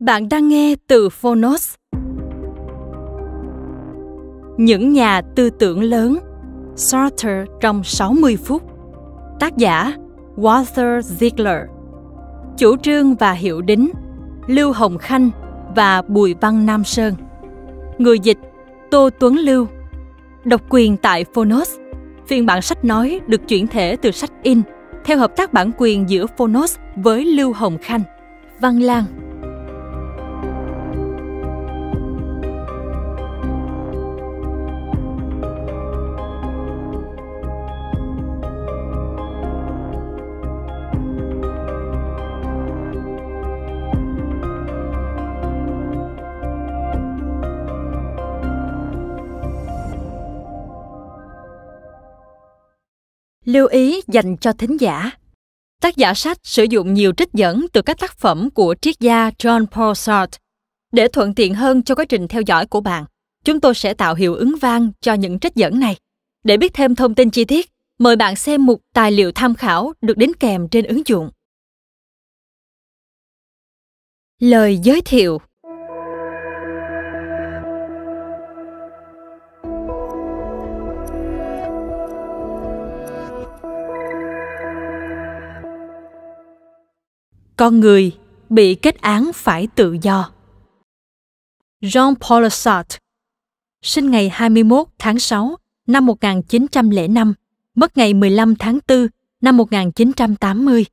Bạn đang nghe từ Phonos. Những nhà tư tưởng lớn Sartre trong 60 phút Tác giả Walter Ziegler Chủ trương và hiệu đính Lưu Hồng Khanh và Bùi Văn Nam Sơn Người dịch Tô Tuấn Lưu Độc quyền tại Phonos Phiên bản sách nói được chuyển thể từ sách in theo hợp tác bản quyền giữa Phonos với Lưu Hồng Khanh Văn Lang Lưu ý dành cho thính giả. Tác giả sách sử dụng nhiều trích dẫn từ các tác phẩm của triết gia John Paul Sartre. Để thuận tiện hơn cho quá trình theo dõi của bạn, chúng tôi sẽ tạo hiệu ứng vang cho những trích dẫn này. Để biết thêm thông tin chi tiết, mời bạn xem mục tài liệu tham khảo được đính kèm trên ứng dụng. Lời giới thiệu con người bị kết án phải tự do. Jean-Paul Sartre sinh ngày 21 tháng 6 năm 1905, mất ngày 15 tháng 4 năm 1980.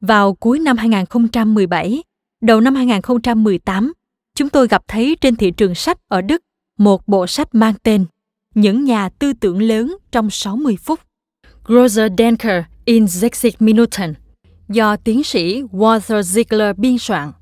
Vào cuối năm 2017, đầu năm 2018, chúng tôi gặp thấy trên thị trường sách ở Đức một bộ sách mang tên Những nhà tư tưởng lớn trong 60 phút. Grozer Denker Injected Minutin do tiến sĩ Walter Ziegler biên soạn.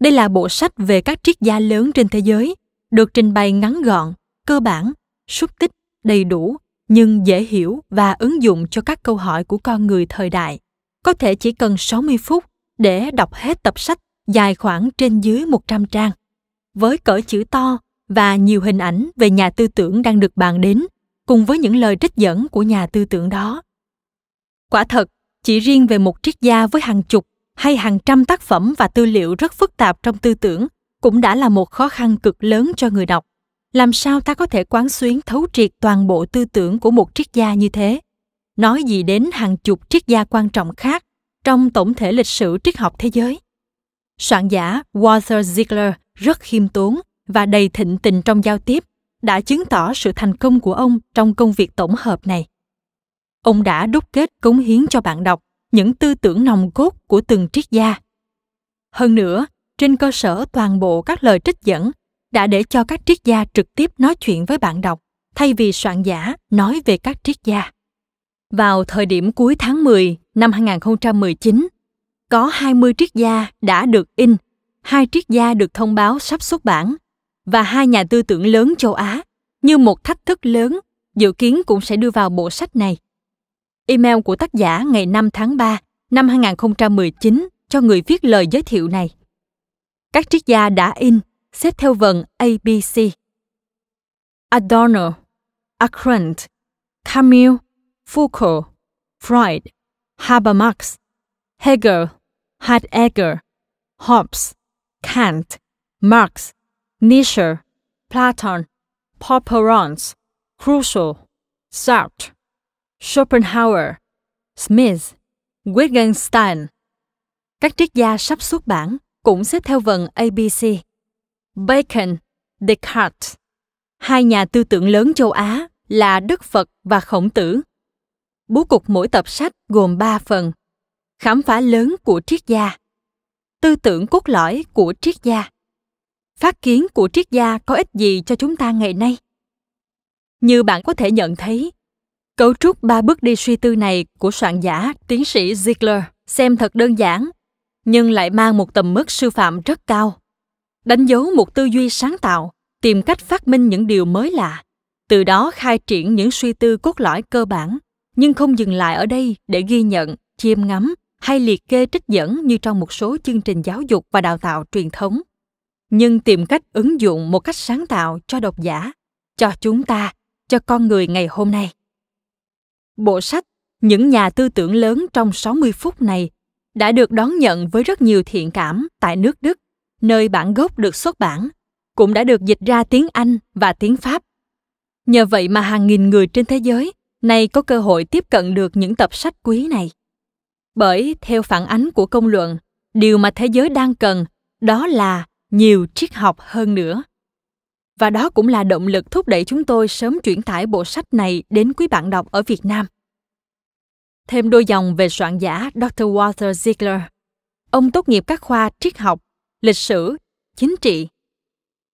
Đây là bộ sách về các triết gia lớn trên thế giới, được trình bày ngắn gọn, cơ bản, xúc tích, đầy đủ, nhưng dễ hiểu và ứng dụng cho các câu hỏi của con người thời đại. Có thể chỉ cần 60 phút để đọc hết tập sách dài khoảng trên dưới 100 trang. Với cỡ chữ to và nhiều hình ảnh về nhà tư tưởng đang được bàn đến, cùng với những lời trích dẫn của nhà tư tưởng đó quả thật chỉ riêng về một triết gia với hàng chục hay hàng trăm tác phẩm và tư liệu rất phức tạp trong tư tưởng cũng đã là một khó khăn cực lớn cho người đọc làm sao ta có thể quán xuyến thấu triệt toàn bộ tư tưởng của một triết gia như thế nói gì đến hàng chục triết gia quan trọng khác trong tổng thể lịch sử triết học thế giới soạn giả walter ziegler rất khiêm tốn và đầy thịnh tình trong giao tiếp đã chứng tỏ sự thành công của ông trong công việc tổng hợp này ông đã đúc kết cống hiến cho bạn đọc những tư tưởng nòng cốt của từng triết gia. Hơn nữa, trên cơ sở toàn bộ các lời trích dẫn đã để cho các triết gia trực tiếp nói chuyện với bạn đọc thay vì soạn giả nói về các triết gia. Vào thời điểm cuối tháng 10 năm 2019, có 20 triết gia đã được in, hai triết gia được thông báo sắp xuất bản và hai nhà tư tưởng lớn châu Á như một thách thức lớn dự kiến cũng sẽ đưa vào bộ sách này email của tác giả ngày 5 tháng 3 năm 2019 cho người viết lời giới thiệu này. Các triết gia đã in, xếp theo vần ABC. Adorno, Arendt, Camus, Foucault, Freud, Habermas, Hegel, Heidegger, Hobbes, Kant, Marx, Nietzsche, Platon, Popperons, Crusoe, Sartre, Schopenhauer, Smith, Wittgenstein. Các triết gia sắp xuất bản cũng xếp theo vần ABC. Bacon, Descartes, hai nhà tư tưởng lớn châu Á là Đức Phật và Khổng Tử. Bố cục mỗi tập sách gồm 3 phần. Khám phá lớn của triết gia, tư tưởng cốt lõi của triết gia. Phát kiến của triết gia có ích gì cho chúng ta ngày nay? Như bạn có thể nhận thấy, Cấu trúc ba bước đi suy tư này của soạn giả tiến sĩ Ziegler xem thật đơn giản, nhưng lại mang một tầm mức sư phạm rất cao. Đánh dấu một tư duy sáng tạo, tìm cách phát minh những điều mới lạ, từ đó khai triển những suy tư cốt lõi cơ bản, nhưng không dừng lại ở đây để ghi nhận, chiêm ngắm hay liệt kê trích dẫn như trong một số chương trình giáo dục và đào tạo truyền thống nhưng tìm cách ứng dụng một cách sáng tạo cho độc giả cho chúng ta cho con người ngày hôm nay bộ sách Những nhà tư tưởng lớn trong 60 phút này đã được đón nhận với rất nhiều thiện cảm tại nước Đức, nơi bản gốc được xuất bản, cũng đã được dịch ra tiếng Anh và tiếng Pháp. Nhờ vậy mà hàng nghìn người trên thế giới nay có cơ hội tiếp cận được những tập sách quý này. Bởi theo phản ánh của công luận, điều mà thế giới đang cần đó là nhiều triết học hơn nữa và đó cũng là động lực thúc đẩy chúng tôi sớm chuyển tải bộ sách này đến quý bạn đọc ở Việt Nam. Thêm đôi dòng về soạn giả Dr. Walter Ziegler. Ông tốt nghiệp các khoa triết học, lịch sử, chính trị.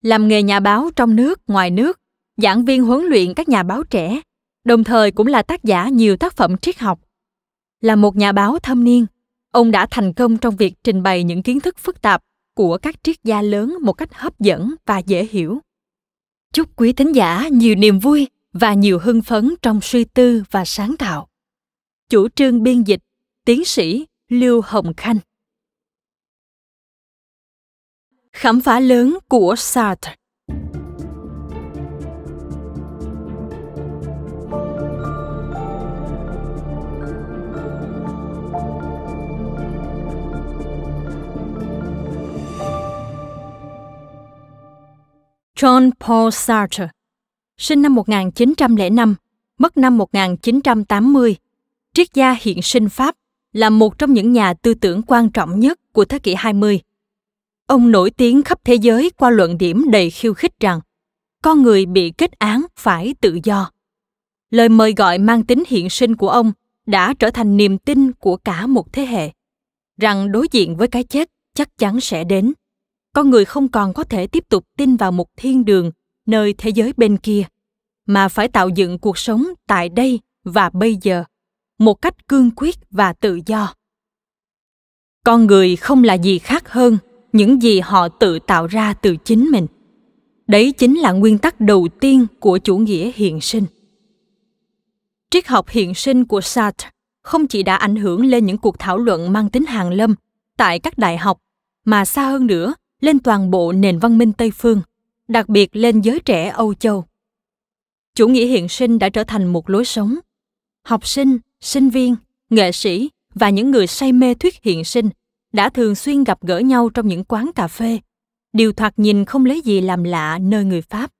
Làm nghề nhà báo trong nước, ngoài nước, giảng viên huấn luyện các nhà báo trẻ, đồng thời cũng là tác giả nhiều tác phẩm triết học. Là một nhà báo thâm niên, ông đã thành công trong việc trình bày những kiến thức phức tạp của các triết gia lớn một cách hấp dẫn và dễ hiểu Chúc quý thính giả nhiều niềm vui và nhiều hưng phấn trong suy tư và sáng tạo. Chủ trương biên dịch, tiến sĩ Lưu Hồng Khanh. Khám phá lớn của Sartre John Paul Sartre, sinh năm 1905, mất năm 1980, triết gia hiện sinh Pháp, là một trong những nhà tư tưởng quan trọng nhất của thế kỷ 20. Ông nổi tiếng khắp thế giới qua luận điểm đầy khiêu khích rằng con người bị kết án phải tự do. Lời mời gọi mang tính hiện sinh của ông đã trở thành niềm tin của cả một thế hệ rằng đối diện với cái chết chắc chắn sẽ đến con người không còn có thể tiếp tục tin vào một thiên đường nơi thế giới bên kia mà phải tạo dựng cuộc sống tại đây và bây giờ một cách cương quyết và tự do con người không là gì khác hơn những gì họ tự tạo ra từ chính mình đấy chính là nguyên tắc đầu tiên của chủ nghĩa hiện sinh triết học hiện sinh của sartre không chỉ đã ảnh hưởng lên những cuộc thảo luận mang tính hàng lâm tại các đại học mà xa hơn nữa lên toàn bộ nền văn minh Tây phương, đặc biệt lên giới trẻ Âu châu. Chủ nghĩa hiện sinh đã trở thành một lối sống. Học sinh, sinh viên, nghệ sĩ và những người say mê thuyết hiện sinh đã thường xuyên gặp gỡ nhau trong những quán cà phê, điều thoạt nhìn không lấy gì làm lạ nơi người Pháp.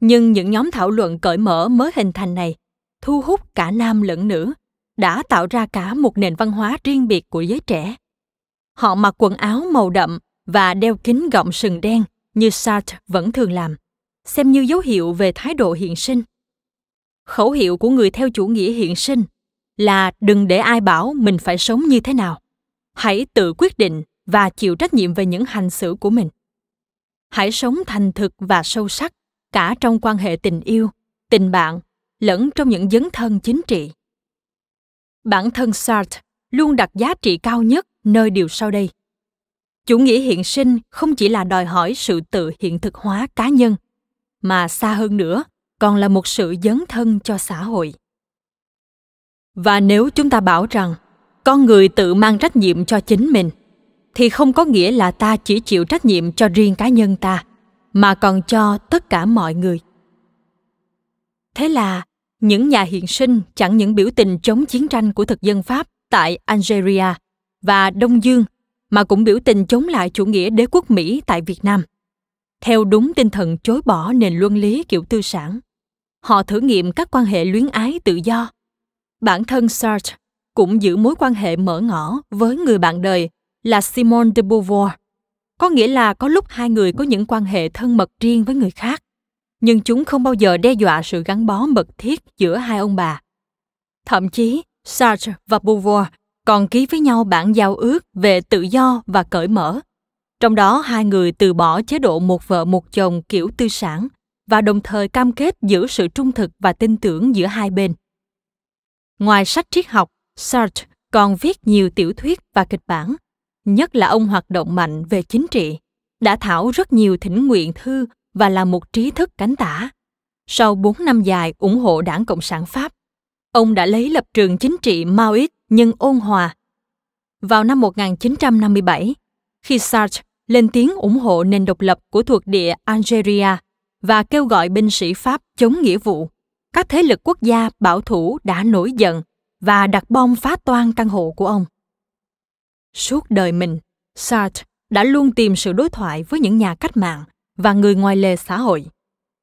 Nhưng những nhóm thảo luận cởi mở mới hình thành này thu hút cả nam lẫn nữ, đã tạo ra cả một nền văn hóa riêng biệt của giới trẻ. Họ mặc quần áo màu đậm và đeo kính gọng sừng đen như Sartre vẫn thường làm, xem như dấu hiệu về thái độ hiện sinh. Khẩu hiệu của người theo chủ nghĩa hiện sinh là đừng để ai bảo mình phải sống như thế nào. Hãy tự quyết định và chịu trách nhiệm về những hành xử của mình. Hãy sống thành thực và sâu sắc cả trong quan hệ tình yêu, tình bạn lẫn trong những dấn thân chính trị. Bản thân Sartre luôn đặt giá trị cao nhất nơi điều sau đây chủ nghĩa hiện sinh không chỉ là đòi hỏi sự tự hiện thực hóa cá nhân mà xa hơn nữa còn là một sự dấn thân cho xã hội và nếu chúng ta bảo rằng con người tự mang trách nhiệm cho chính mình thì không có nghĩa là ta chỉ chịu trách nhiệm cho riêng cá nhân ta mà còn cho tất cả mọi người thế là những nhà hiện sinh chẳng những biểu tình chống chiến tranh của thực dân pháp tại algeria và đông dương mà cũng biểu tình chống lại chủ nghĩa đế quốc Mỹ tại Việt Nam. Theo đúng tinh thần chối bỏ nền luân lý kiểu tư sản, họ thử nghiệm các quan hệ luyến ái tự do. Bản thân Sartre cũng giữ mối quan hệ mở ngỏ với người bạn đời là Simone de Beauvoir. Có nghĩa là có lúc hai người có những quan hệ thân mật riêng với người khác, nhưng chúng không bao giờ đe dọa sự gắn bó mật thiết giữa hai ông bà. Thậm chí, Sartre và Beauvoir còn ký với nhau bản giao ước về tự do và cởi mở. Trong đó hai người từ bỏ chế độ một vợ một chồng kiểu tư sản và đồng thời cam kết giữ sự trung thực và tin tưởng giữa hai bên. Ngoài sách triết học, Sartre còn viết nhiều tiểu thuyết và kịch bản, nhất là ông hoạt động mạnh về chính trị, đã thảo rất nhiều thỉnh nguyện thư và là một trí thức cánh tả. Sau 4 năm dài ủng hộ đảng Cộng sản Pháp, ông đã lấy lập trường chính trị Maoist nhưng ôn hòa. Vào năm 1957, khi Sartre lên tiếng ủng hộ nền độc lập của thuộc địa Algeria và kêu gọi binh sĩ Pháp chống nghĩa vụ, các thế lực quốc gia bảo thủ đã nổi giận và đặt bom phá toan căn hộ của ông. Suốt đời mình, Sartre đã luôn tìm sự đối thoại với những nhà cách mạng và người ngoài lề xã hội.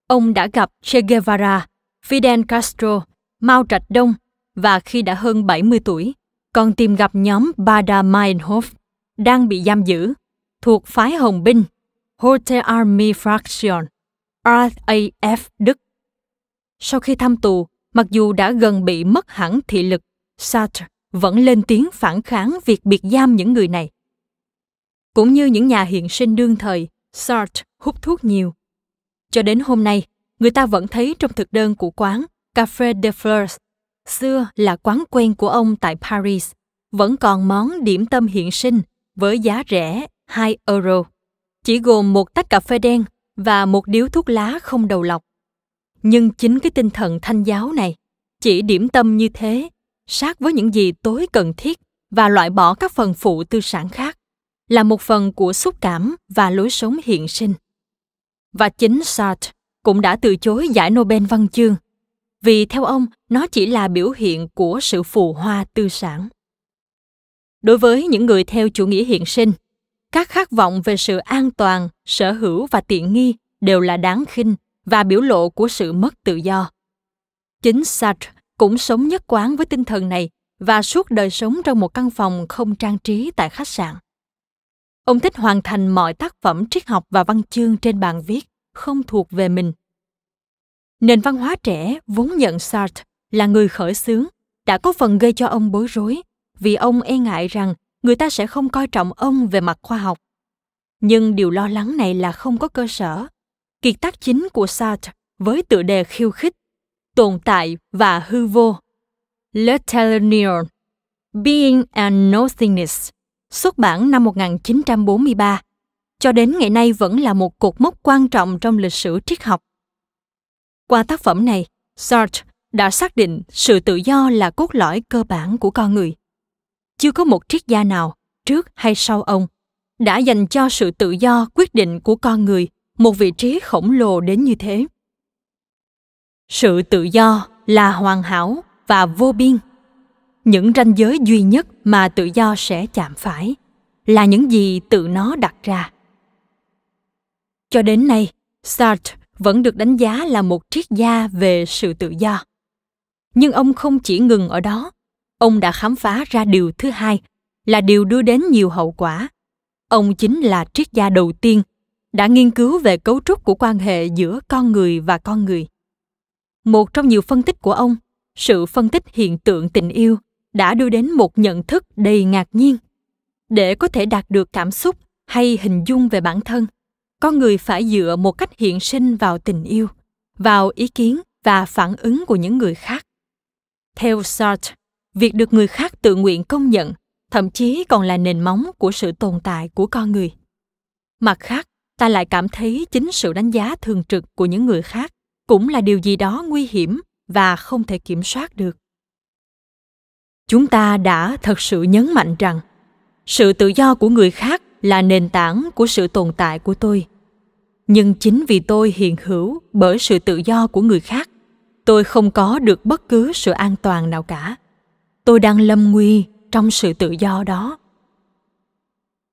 Ông đã gặp Che Guevara, Fidel Castro, Mao Trạch Đông và khi đã hơn 70 tuổi, còn tìm gặp nhóm Bada Meinhof đang bị giam giữ, thuộc phái Hồng binh, Rote Army Fraction, RAF Đức. Sau khi thăm tù, mặc dù đã gần bị mất hẳn thị lực, Sartre vẫn lên tiếng phản kháng việc biệt giam những người này. Cũng như những nhà hiện sinh đương thời, Sartre hút thuốc nhiều. Cho đến hôm nay, người ta vẫn thấy trong thực đơn của quán Café de Fleurs xưa là quán quen của ông tại Paris, vẫn còn món điểm tâm hiện sinh với giá rẻ 2 euro, chỉ gồm một tách cà phê đen và một điếu thuốc lá không đầu lọc. Nhưng chính cái tinh thần thanh giáo này, chỉ điểm tâm như thế, sát với những gì tối cần thiết và loại bỏ các phần phụ tư sản khác, là một phần của xúc cảm và lối sống hiện sinh. Và chính Sartre cũng đã từ chối giải Nobel văn chương vì theo ông nó chỉ là biểu hiện của sự phù hoa tư sản đối với những người theo chủ nghĩa hiện sinh các khát vọng về sự an toàn sở hữu và tiện nghi đều là đáng khinh và biểu lộ của sự mất tự do chính sartre cũng sống nhất quán với tinh thần này và suốt đời sống trong một căn phòng không trang trí tại khách sạn ông thích hoàn thành mọi tác phẩm triết học và văn chương trên bàn viết không thuộc về mình Nền văn hóa trẻ vốn nhận Sartre là người khởi xướng đã có phần gây cho ông bối rối vì ông e ngại rằng người ta sẽ không coi trọng ông về mặt khoa học. Nhưng điều lo lắng này là không có cơ sở. Kiệt tác chính của Sartre với tựa đề khiêu khích, tồn tại và hư vô. Le Telenion, Being and Nothingness, xuất bản năm 1943, cho đến ngày nay vẫn là một cột mốc quan trọng trong lịch sử triết học. Qua tác phẩm này, Sartre đã xác định sự tự do là cốt lõi cơ bản của con người. Chưa có một triết gia nào, trước hay sau ông, đã dành cho sự tự do quyết định của con người một vị trí khổng lồ đến như thế. Sự tự do là hoàn hảo và vô biên. Những ranh giới duy nhất mà tự do sẽ chạm phải là những gì tự nó đặt ra. Cho đến nay, Sartre vẫn được đánh giá là một triết gia về sự tự do nhưng ông không chỉ ngừng ở đó ông đã khám phá ra điều thứ hai là điều đưa đến nhiều hậu quả ông chính là triết gia đầu tiên đã nghiên cứu về cấu trúc của quan hệ giữa con người và con người một trong nhiều phân tích của ông sự phân tích hiện tượng tình yêu đã đưa đến một nhận thức đầy ngạc nhiên để có thể đạt được cảm xúc hay hình dung về bản thân con người phải dựa một cách hiện sinh vào tình yêu vào ý kiến và phản ứng của những người khác theo sartre việc được người khác tự nguyện công nhận thậm chí còn là nền móng của sự tồn tại của con người mặt khác ta lại cảm thấy chính sự đánh giá thường trực của những người khác cũng là điều gì đó nguy hiểm và không thể kiểm soát được chúng ta đã thật sự nhấn mạnh rằng sự tự do của người khác là nền tảng của sự tồn tại của tôi nhưng chính vì tôi hiện hữu bởi sự tự do của người khác tôi không có được bất cứ sự an toàn nào cả tôi đang lâm nguy trong sự tự do đó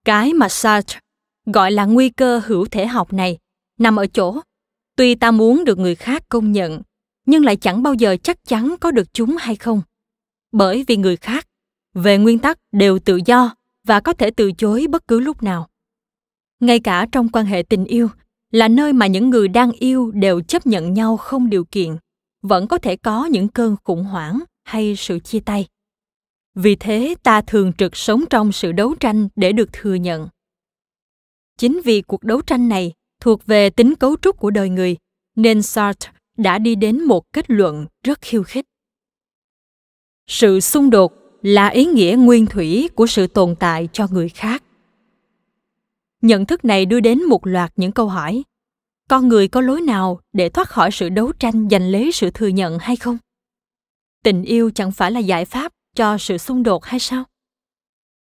cái mà sartre gọi là nguy cơ hữu thể học này nằm ở chỗ tuy ta muốn được người khác công nhận nhưng lại chẳng bao giờ chắc chắn có được chúng hay không bởi vì người khác về nguyên tắc đều tự do và có thể từ chối bất cứ lúc nào ngay cả trong quan hệ tình yêu là nơi mà những người đang yêu đều chấp nhận nhau không điều kiện vẫn có thể có những cơn khủng hoảng hay sự chia tay vì thế ta thường trực sống trong sự đấu tranh để được thừa nhận chính vì cuộc đấu tranh này thuộc về tính cấu trúc của đời người nên sartre đã đi đến một kết luận rất khiêu khích sự xung đột là ý nghĩa nguyên thủy của sự tồn tại cho người khác nhận thức này đưa đến một loạt những câu hỏi con người có lối nào để thoát khỏi sự đấu tranh giành lấy sự thừa nhận hay không tình yêu chẳng phải là giải pháp cho sự xung đột hay sao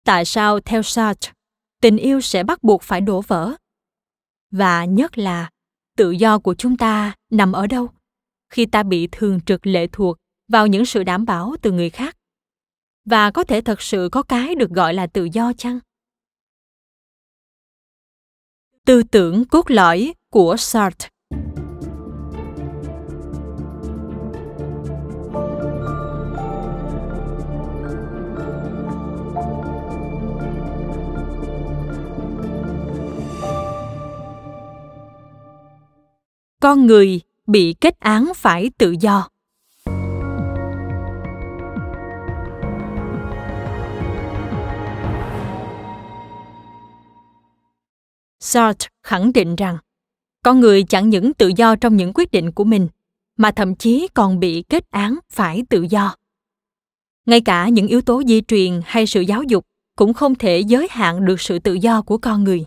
tại sao theo sartre tình yêu sẽ bắt buộc phải đổ vỡ và nhất là tự do của chúng ta nằm ở đâu khi ta bị thường trực lệ thuộc vào những sự đảm bảo từ người khác và có thể thật sự có cái được gọi là tự do chăng tư tưởng cốt lõi của sartre con người bị kết án phải tự do Sartre khẳng định rằng con người chẳng những tự do trong những quyết định của mình mà thậm chí còn bị kết án phải tự do ngay cả những yếu tố di truyền hay sự giáo dục cũng không thể giới hạn được sự tự do của con người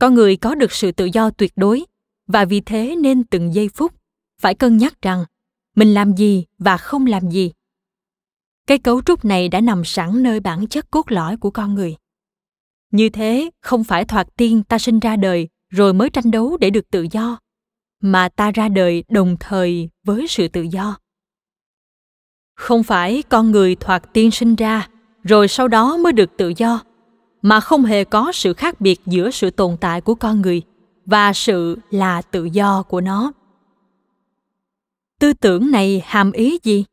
con người có được sự tự do tuyệt đối và vì thế nên từng giây phút phải cân nhắc rằng mình làm gì và không làm gì cái cấu trúc này đã nằm sẵn nơi bản chất cốt lõi của con người như thế không phải thoạt tiên ta sinh ra đời rồi mới tranh đấu để được tự do mà ta ra đời đồng thời với sự tự do không phải con người thoạt tiên sinh ra rồi sau đó mới được tự do mà không hề có sự khác biệt giữa sự tồn tại của con người và sự là tự do của nó tư tưởng này hàm ý gì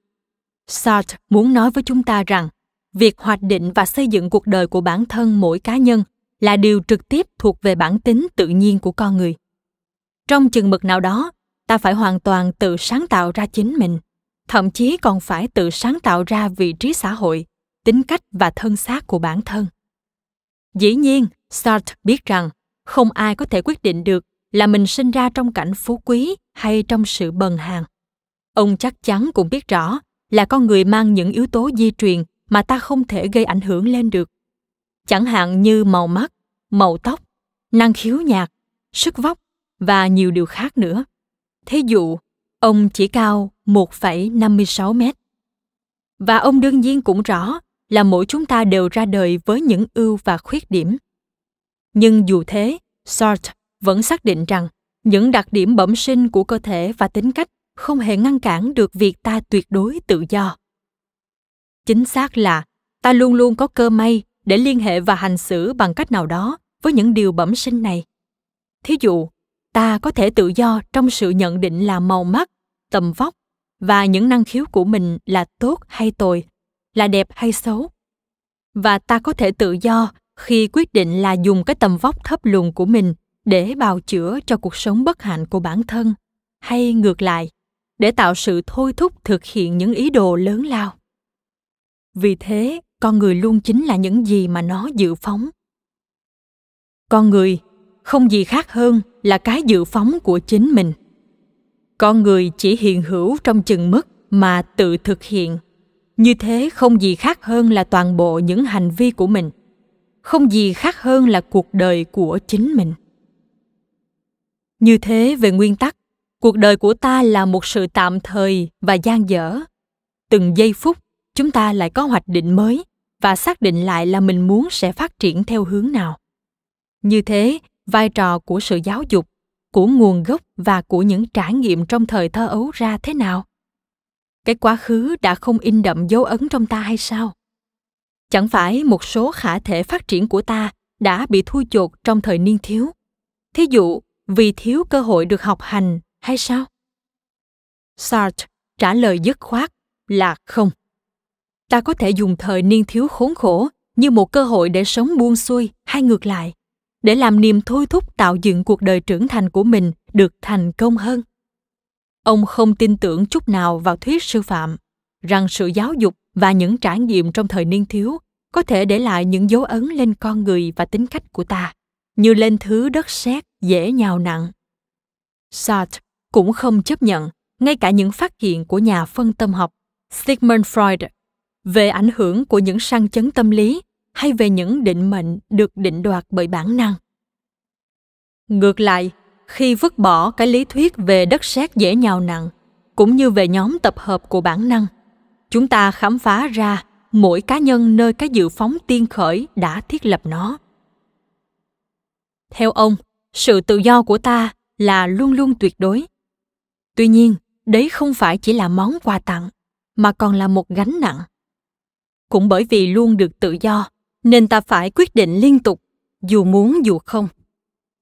sartre muốn nói với chúng ta rằng việc hoạch định và xây dựng cuộc đời của bản thân mỗi cá nhân là điều trực tiếp thuộc về bản tính tự nhiên của con người trong chừng mực nào đó ta phải hoàn toàn tự sáng tạo ra chính mình thậm chí còn phải tự sáng tạo ra vị trí xã hội tính cách và thân xác của bản thân dĩ nhiên sartre biết rằng không ai có thể quyết định được là mình sinh ra trong cảnh phú quý hay trong sự bần hàn ông chắc chắn cũng biết rõ là con người mang những yếu tố di truyền mà ta không thể gây ảnh hưởng lên được chẳng hạn như màu mắt màu tóc năng khiếu nhạc sức vóc và nhiều điều khác nữa thí dụ ông chỉ cao 1,56 mét. Và ông đương nhiên cũng rõ là mỗi chúng ta đều ra đời với những ưu và khuyết điểm. Nhưng dù thế, Sartre vẫn xác định rằng những đặc điểm bẩm sinh của cơ thể và tính cách không hề ngăn cản được việc ta tuyệt đối tự do chính xác là ta luôn luôn có cơ may để liên hệ và hành xử bằng cách nào đó với những điều bẩm sinh này thí dụ ta có thể tự do trong sự nhận định là màu mắt tầm vóc và những năng khiếu của mình là tốt hay tồi là đẹp hay xấu và ta có thể tự do khi quyết định là dùng cái tầm vóc thấp lùn của mình để bào chữa cho cuộc sống bất hạnh của bản thân hay ngược lại để tạo sự thôi thúc thực hiện những ý đồ lớn lao vì thế con người luôn chính là những gì mà nó dự phóng con người không gì khác hơn là cái dự phóng của chính mình con người chỉ hiện hữu trong chừng mức mà tự thực hiện như thế không gì khác hơn là toàn bộ những hành vi của mình không gì khác hơn là cuộc đời của chính mình như thế về nguyên tắc cuộc đời của ta là một sự tạm thời và gian dở từng giây phút chúng ta lại có hoạch định mới và xác định lại là mình muốn sẽ phát triển theo hướng nào như thế vai trò của sự giáo dục của nguồn gốc và của những trải nghiệm trong thời thơ ấu ra thế nào cái quá khứ đã không in đậm dấu ấn trong ta hay sao chẳng phải một số khả thể phát triển của ta đã bị thu chột trong thời niên thiếu thí dụ vì thiếu cơ hội được học hành hay sao sartre trả lời dứt khoát là không ta có thể dùng thời niên thiếu khốn khổ như một cơ hội để sống buông xuôi hay ngược lại để làm niềm thôi thúc tạo dựng cuộc đời trưởng thành của mình được thành công hơn ông không tin tưởng chút nào vào thuyết sư phạm rằng sự giáo dục và những trải nghiệm trong thời niên thiếu có thể để lại những dấu ấn lên con người và tính cách của ta như lên thứ đất sét dễ nhào nặng sartre cũng không chấp nhận ngay cả những phát hiện của nhà phân tâm học sigmund freud về ảnh hưởng của những sang chấn tâm lý hay về những định mệnh được định đoạt bởi bản năng ngược lại khi vứt bỏ cái lý thuyết về đất sét dễ nhào nặng cũng như về nhóm tập hợp của bản năng chúng ta khám phá ra mỗi cá nhân nơi cái dự phóng tiên khởi đã thiết lập nó theo ông sự tự do của ta là luôn luôn tuyệt đối tuy nhiên đấy không phải chỉ là món quà tặng mà còn là một gánh nặng cũng bởi vì luôn được tự do nên ta phải quyết định liên tục dù muốn dù không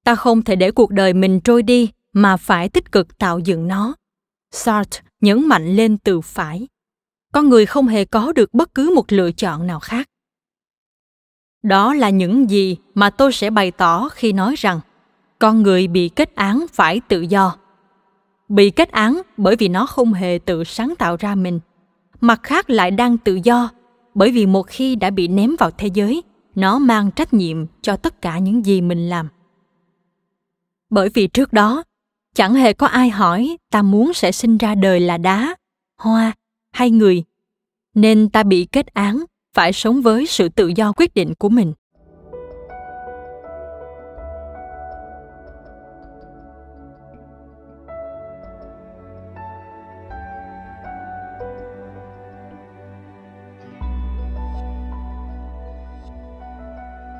ta không thể để cuộc đời mình trôi đi mà phải tích cực tạo dựng nó sartre nhấn mạnh lên từ phải con người không hề có được bất cứ một lựa chọn nào khác đó là những gì mà tôi sẽ bày tỏ khi nói rằng con người bị kết án phải tự do bị kết án bởi vì nó không hề tự sáng tạo ra mình mặt khác lại đang tự do bởi vì một khi đã bị ném vào thế giới nó mang trách nhiệm cho tất cả những gì mình làm bởi vì trước đó chẳng hề có ai hỏi ta muốn sẽ sinh ra đời là đá hoa hay người nên ta bị kết án phải sống với sự tự do quyết định của mình